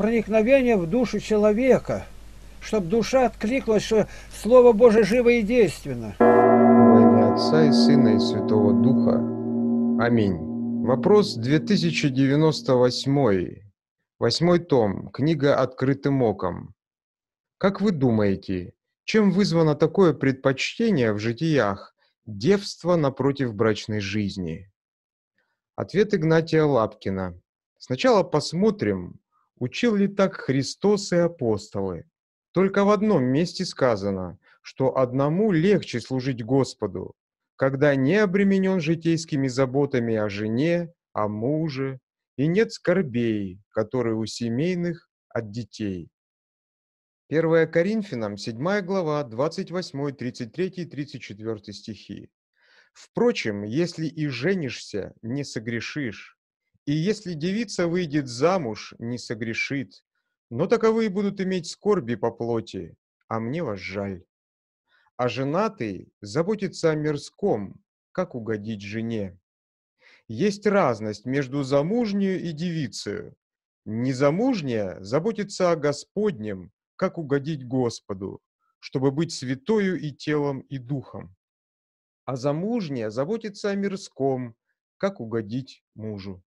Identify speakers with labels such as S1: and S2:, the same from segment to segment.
S1: проникновение в душу человека, чтобы душа откликнулась, что Слово Божие живо и действенно. Во имя Отца и Сына и Святого Духа. Аминь. Вопрос 2098. Восьмой том. Книга «Открытым оком». Как вы думаете, чем вызвано такое предпочтение в житиях «девство напротив брачной жизни»? Ответ Игнатия Лапкина. Сначала посмотрим, Учил ли так Христос и апостолы? Только в одном месте сказано, что одному легче служить Господу, когда не обременен житейскими заботами о жене, о муже, и нет скорбей, которые у семейных от детей. 1 Коринфянам 7 глава 28, 33, 34 стихи. «Впрочем, если и женишься, не согрешишь, и если девица выйдет замуж, не согрешит, но таковые будут иметь скорби по плоти, а мне вас жаль. А женатый заботится о мирском, как угодить жене. Есть разность между замужнюю и девицею. Незамужняя заботится о Господнем, как угодить Господу, чтобы быть святою и телом, и духом. А замужняя заботится о мирском, как угодить мужу.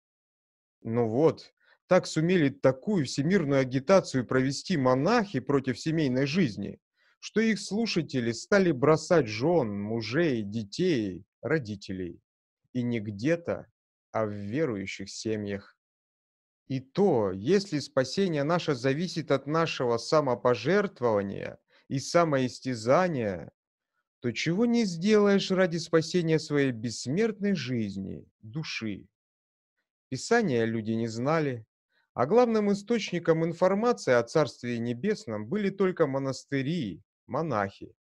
S1: Ну вот, так сумели такую всемирную агитацию провести монахи против семейной жизни, что их слушатели стали бросать жен, мужей, детей, родителей. И не где-то, а в верующих семьях. И то, если спасение наше зависит от нашего самопожертвования и самоистязания, то чего не сделаешь ради спасения своей бессмертной жизни, души. Писания люди не знали, а главным источником информации о Царстве Небесном были только монастыри, монахи.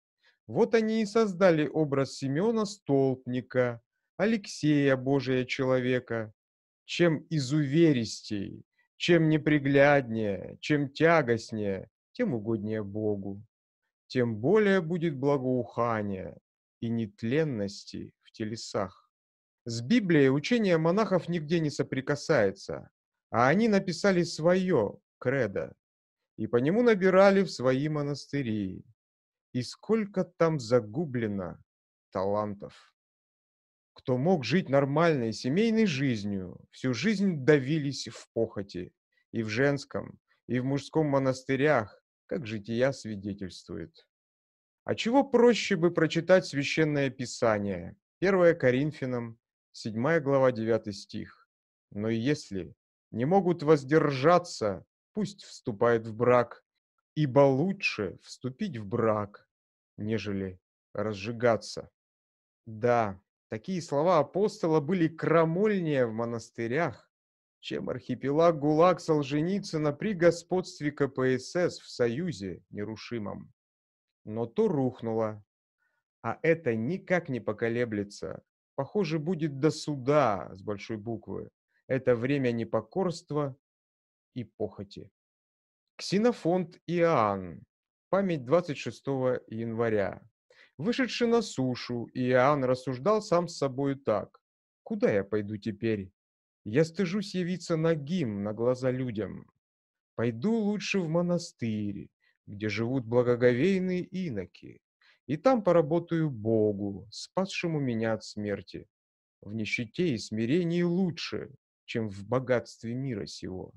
S1: Вот они и создали образ Симеона Столпника, Алексея Божия Человека. Чем изуверистей, чем непригляднее, чем тягостнее, тем угоднее Богу. Тем более будет благоухание и нетленности в телесах. С Библией учение монахов нигде не соприкасается, а они написали свое кредо и по нему набирали в свои монастыри. И сколько там загублено талантов. Кто мог жить нормальной семейной жизнью, всю жизнь давились в похоти, и в женском, и в мужском монастырях, как жития свидетельствует. А чего проще бы прочитать Священное Писание, 1 Коринфянам, 7 глава, 9 стих. «Но если не могут воздержаться, пусть вступает в брак, ибо лучше вступить в брак, нежели разжигаться». Да, такие слова апостола были крамольнее в монастырях, чем архипелаг ГУЛАГ Солженицына при господстве КПСС в Союзе нерушимом. Но то рухнуло, а это никак не поколеблется Похоже, будет до суда с большой буквы. Это время непокорства и похоти. Ксенофонт Иоанн. Память 26 января. Вышедший на сушу, Иоанн рассуждал сам с собою так. «Куда я пойду теперь? Я стыжусь явиться нагим на глаза людям. Пойду лучше в монастырь, где живут благоговейные иноки, и там поработаю Богу, спасшему меня от смерти. В нищете и смирении лучше, чем в богатстве мира сего.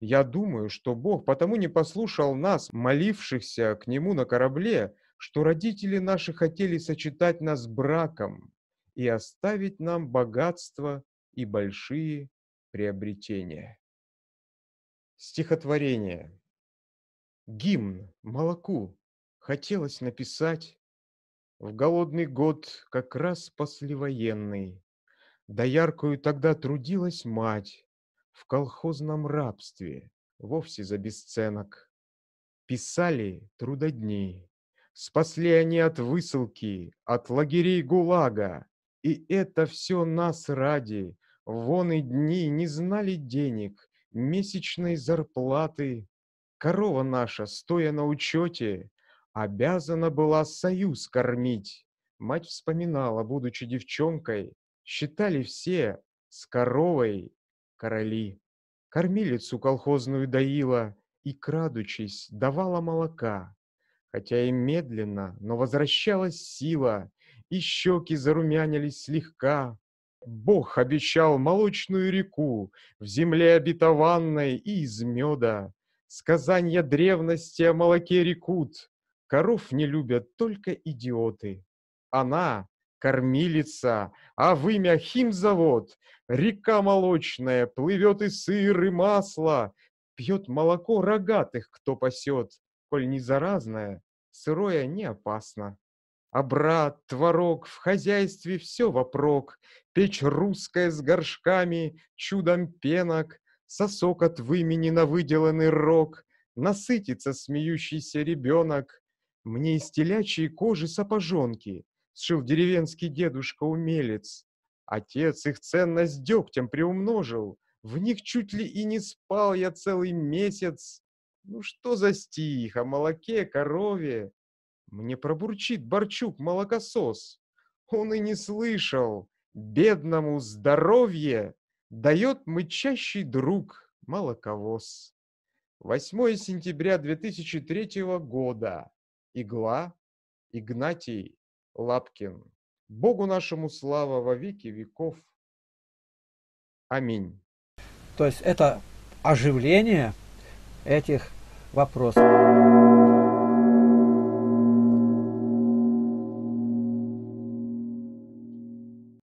S1: Я думаю, что Бог потому не послушал нас, молившихся к Нему на корабле, что родители наши хотели сочетать нас браком и оставить нам богатство и большие приобретения. Стихотворение. Гимн молоку хотелось написать. В голодный год, как раз послевоенный, Да яркую тогда трудилась мать В колхозном рабстве, вовсе за бесценок. Писали трудодни, спасли они от высылки, От лагерей ГУЛАГа, и это все нас ради. Вон и дни не знали денег, месячной зарплаты. Корова наша, стоя на учете, Обязана была союз кормить. Мать вспоминала, будучи девчонкой, считали все с коровой короли. Кормилицу колхозную доила и, крадучись, давала молока. Хотя и медленно, но возвращалась сила, и щеки зарумянились слегка. Бог обещал молочную реку в земле обетованной и из меда. Сказания древности о молоке рекут, Коров не любят только идиоты. Она — кормилица, а вы — мяхимзавод. Река молочная, плывет и сыр, и масло. Пьет молоко рогатых, кто пасет. Коль не заразное, сырое не опасно. Обрат, а творог, в хозяйстве все вопрок, Печь русская с горшками, чудом пенок, Сосок от вымени на выделанный рог, Насытится смеющийся ребенок, мне из телячьей кожи сапожонки Сшил деревенский дедушка-умелец. Отец их ценность дегтем приумножил, В них чуть ли и не спал я целый месяц. Ну что за стих о молоке, корове? Мне пробурчит Борчук молокосос. Он и не слышал. Бедному здоровье дает мычащий друг молоковоз. 8 сентября 2003 года. Игла, Игнатий Лапкин. Богу нашему слава во веки веков. Аминь. То есть это оживление этих вопросов.